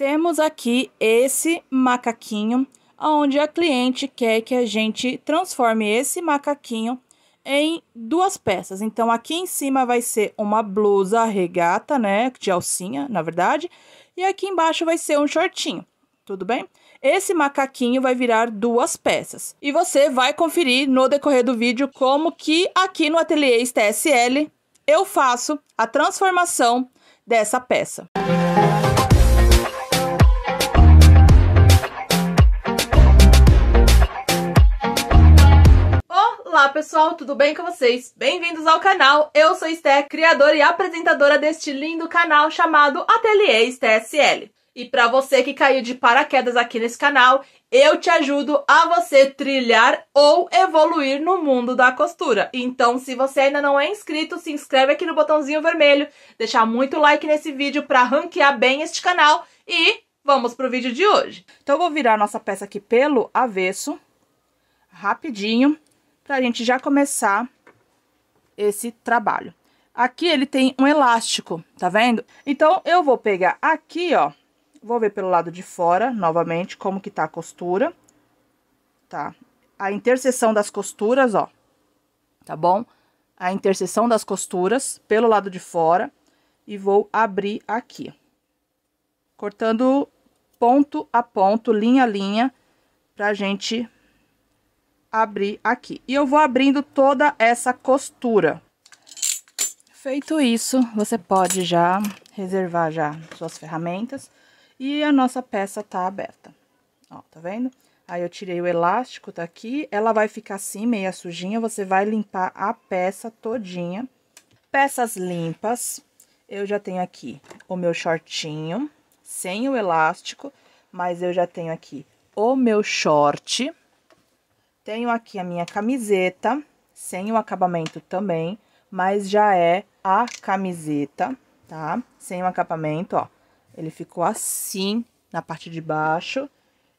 Temos aqui esse macaquinho, onde a cliente quer que a gente transforme esse macaquinho em duas peças. Então, aqui em cima vai ser uma blusa regata, né, de alcinha, na verdade, e aqui embaixo vai ser um shortinho, tudo bem? Esse macaquinho vai virar duas peças. E você vai conferir no decorrer do vídeo como que aqui no Ateliê TSL eu faço a transformação dessa peça. Olá pessoal, tudo bem com vocês? Bem-vindos ao canal, eu sou Esté, criadora e apresentadora deste lindo canal chamado Ateliê SL. E para você que caiu de paraquedas aqui nesse canal, eu te ajudo a você trilhar ou evoluir no mundo da costura. Então, se você ainda não é inscrito, se inscreve aqui no botãozinho vermelho, deixar muito like nesse vídeo para ranquear bem este canal e vamos pro vídeo de hoje. Então, eu vou virar nossa peça aqui pelo avesso, rapidinho para a gente já começar esse trabalho. Aqui ele tem um elástico, tá vendo? Então, eu vou pegar aqui, ó, vou ver pelo lado de fora, novamente, como que tá a costura, tá? A interseção das costuras, ó, tá bom? A interseção das costuras pelo lado de fora e vou abrir aqui. Cortando ponto a ponto, linha a linha, pra gente abrir aqui. E eu vou abrindo toda essa costura. Feito isso, você pode já reservar já suas ferramentas. E a nossa peça tá aberta. Ó, tá vendo? Aí eu tirei o elástico, daqui. Ela vai ficar assim, meia sujinha. Você vai limpar a peça todinha. Peças limpas. Eu já tenho aqui o meu shortinho, sem o elástico. Mas eu já tenho aqui o meu short tenho aqui a minha camiseta, sem o acabamento também, mas já é a camiseta, tá? Sem o acabamento, ó. Ele ficou assim na parte de baixo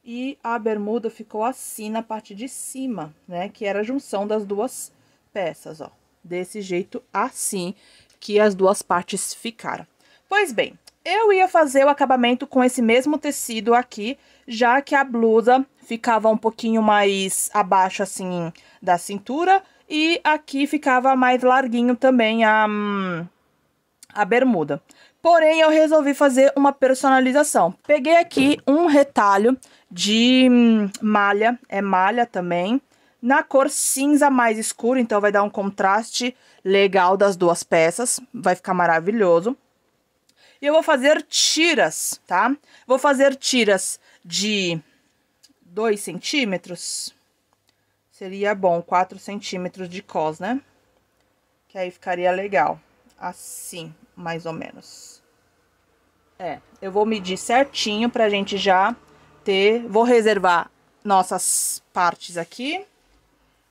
e a bermuda ficou assim na parte de cima, né? Que era a junção das duas peças, ó. Desse jeito assim que as duas partes ficaram. Pois bem, eu ia fazer o acabamento com esse mesmo tecido aqui, já que a blusa ficava um pouquinho mais abaixo, assim, da cintura. E aqui ficava mais larguinho também a, a bermuda. Porém, eu resolvi fazer uma personalização. Peguei aqui um retalho de malha, é malha também, na cor cinza mais escuro. Então, vai dar um contraste legal das duas peças, vai ficar maravilhoso. E eu vou fazer tiras, tá? Vou fazer tiras de 2 centímetros. Seria bom, 4 centímetros de cos, né? Que aí ficaria legal. Assim, mais ou menos. É, eu vou medir certinho pra gente já ter... Vou reservar nossas partes aqui.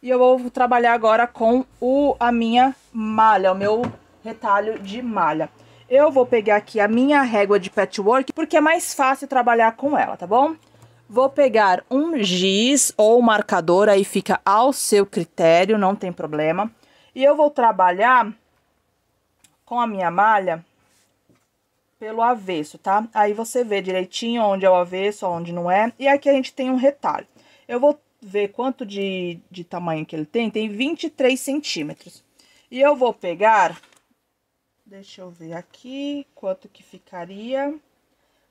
E eu vou trabalhar agora com o, a minha malha, o meu retalho de malha. Eu vou pegar aqui a minha régua de patchwork, porque é mais fácil trabalhar com ela, tá bom? Vou pegar um giz ou marcador, aí fica ao seu critério, não tem problema. E eu vou trabalhar com a minha malha pelo avesso, tá? Aí você vê direitinho onde é o avesso, onde não é. E aqui a gente tem um retalho. Eu vou ver quanto de, de tamanho que ele tem. Tem 23 centímetros. E eu vou pegar Deixa eu ver aqui quanto que ficaria.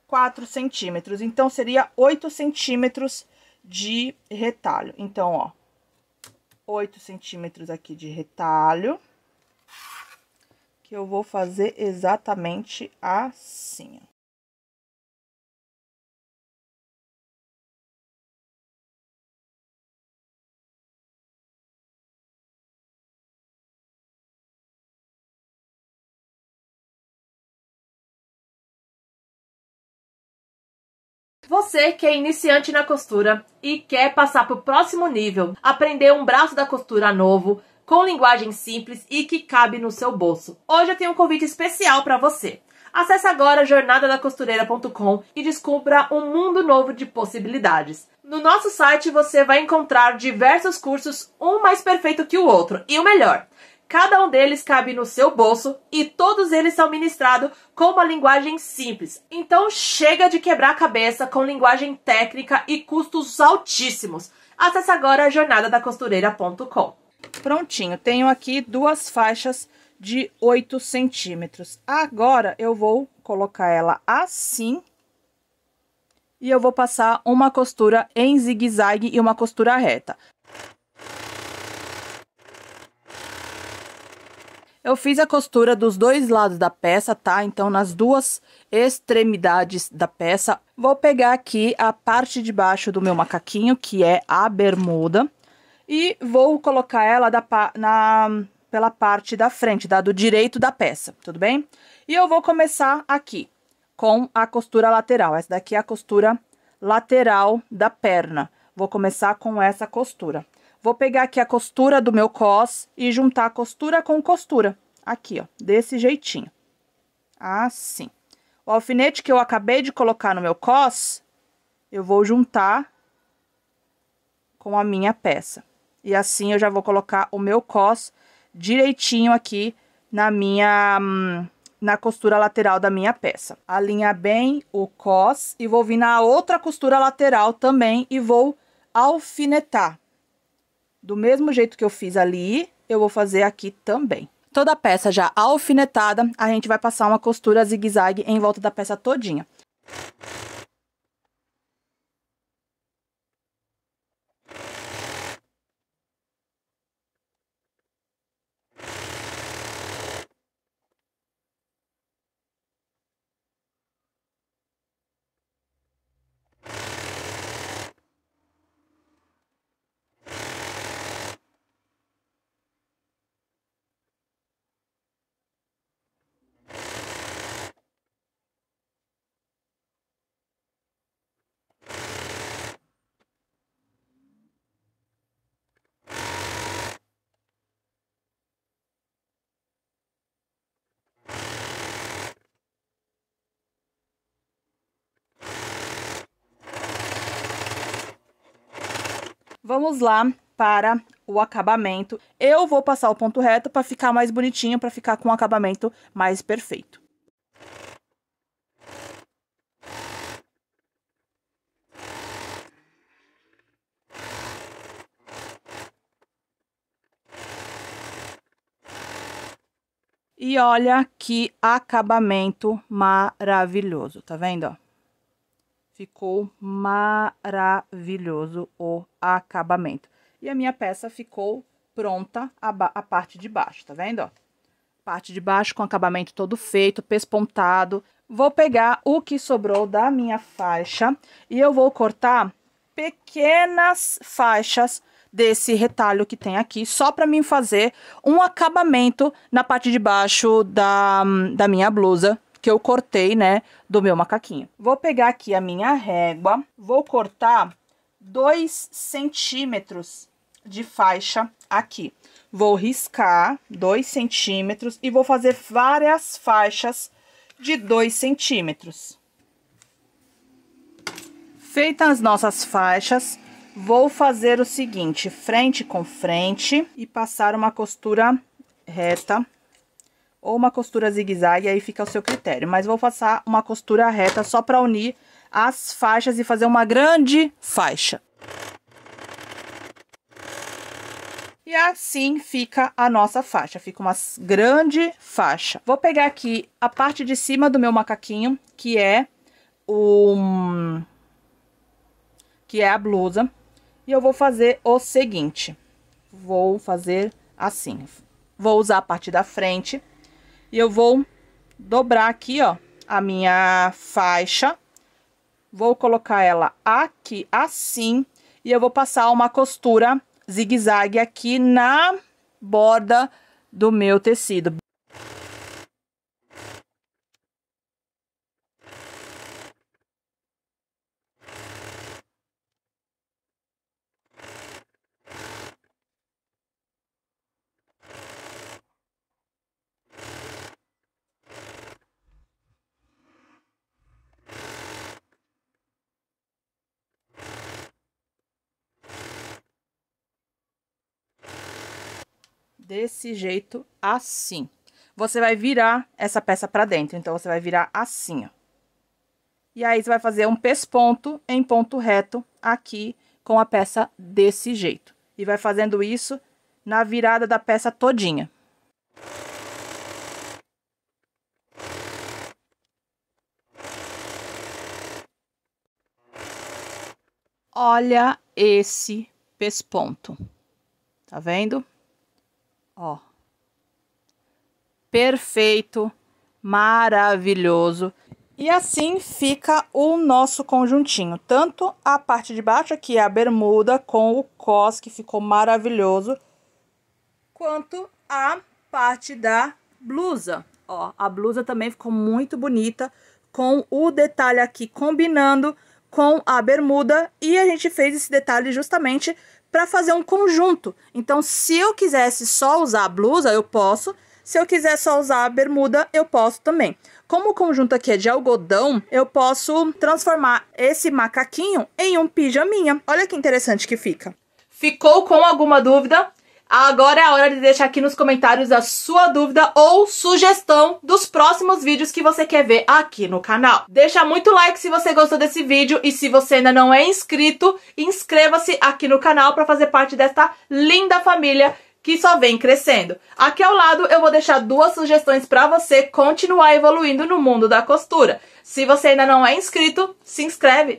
4 centímetros. Então, seria 8 centímetros de retalho. Então, ó, 8 centímetros aqui de retalho. Que eu vou fazer exatamente assim, ó. Você que é iniciante na costura e quer passar para o próximo nível, aprender um braço da costura novo, com linguagem simples e que cabe no seu bolso. Hoje eu tenho um convite especial para você. Acesse agora jornadadacostureira.com e descubra um mundo novo de possibilidades. No nosso site você vai encontrar diversos cursos, um mais perfeito que o outro, e o melhor. Cada um deles cabe no seu bolso e todos eles são ministrados com uma linguagem simples. Então chega de quebrar a cabeça com linguagem técnica e custos altíssimos. Acesse agora a jornadadacostureira.com. Prontinho, tenho aqui duas faixas de 8 centímetros. Agora eu vou colocar ela assim e eu vou passar uma costura em zigue-zague e uma costura reta. Eu fiz a costura dos dois lados da peça, tá? Então, nas duas extremidades da peça. Vou pegar aqui a parte de baixo do meu macaquinho, que é a bermuda. E vou colocar ela da, na, pela parte da frente, da, do direito da peça, tudo bem? E eu vou começar aqui, com a costura lateral. Essa daqui é a costura lateral da perna. Vou começar com essa costura. Vou pegar aqui a costura do meu cos e juntar costura com costura. Aqui, ó, desse jeitinho. Assim. O alfinete que eu acabei de colocar no meu cos, eu vou juntar com a minha peça. E assim eu já vou colocar o meu cos direitinho aqui na minha hum, na costura lateral da minha peça. Alinhar bem o cos e vou vir na outra costura lateral também e vou alfinetar. Do mesmo jeito que eu fiz ali, eu vou fazer aqui também. Toda a peça já alfinetada, a gente vai passar uma costura zigue-zague em volta da peça todinha. Vamos lá para o acabamento. Eu vou passar o ponto reto para ficar mais bonitinho, para ficar com um acabamento mais perfeito. E olha que acabamento maravilhoso, tá vendo? Ficou maravilhoso o acabamento. E a minha peça ficou pronta a, a parte de baixo, tá vendo? Parte de baixo com acabamento todo feito, pespontado. Vou pegar o que sobrou da minha faixa e eu vou cortar pequenas faixas desse retalho que tem aqui, só para mim fazer um acabamento na parte de baixo da, da minha blusa, que eu cortei, né, do meu macaquinho. Vou pegar aqui a minha régua, vou cortar 2 centímetros de faixa aqui. Vou riscar 2 centímetros e vou fazer várias faixas de 2 centímetros. Feitas as nossas faixas, vou fazer o seguinte, frente com frente e passar uma costura reta ou uma costura zigue-zague, aí fica ao seu critério. Mas vou passar uma costura reta só para unir as faixas e fazer uma grande faixa. E assim fica a nossa faixa, fica uma grande faixa. Vou pegar aqui a parte de cima do meu macaquinho, que é o... que é a blusa. E eu vou fazer o seguinte, vou fazer assim. Vou usar a parte da frente e eu vou dobrar aqui, ó, a minha faixa. Vou colocar ela aqui, assim. E eu vou passar uma costura zigue-zague aqui na borda do meu tecido. desse jeito assim. Você vai virar essa peça para dentro, então você vai virar assim, ó. E aí você vai fazer um pesponto em ponto reto aqui com a peça desse jeito. E vai fazendo isso na virada da peça todinha. Olha esse pesponto. Tá vendo? Ó. Perfeito, maravilhoso. E assim fica o nosso conjuntinho. Tanto a parte de baixo aqui, é a bermuda com o cos, que ficou maravilhoso, quanto a parte da blusa. Ó, a blusa também ficou muito bonita com o detalhe aqui combinando com a bermuda e a gente fez esse detalhe justamente para fazer um conjunto. Então, se eu quisesse só usar a blusa, eu posso. Se eu quiser só usar a bermuda, eu posso também. Como o conjunto aqui é de algodão, eu posso transformar esse macaquinho em um pijaminha. Olha que interessante que fica. Ficou com alguma dúvida? Agora é a hora de deixar aqui nos comentários a sua dúvida ou sugestão dos próximos vídeos que você quer ver aqui no canal. Deixa muito like se você gostou desse vídeo e se você ainda não é inscrito, inscreva-se aqui no canal para fazer parte desta linda família que só vem crescendo. Aqui ao lado eu vou deixar duas sugestões para você continuar evoluindo no mundo da costura. Se você ainda não é inscrito, se inscreve.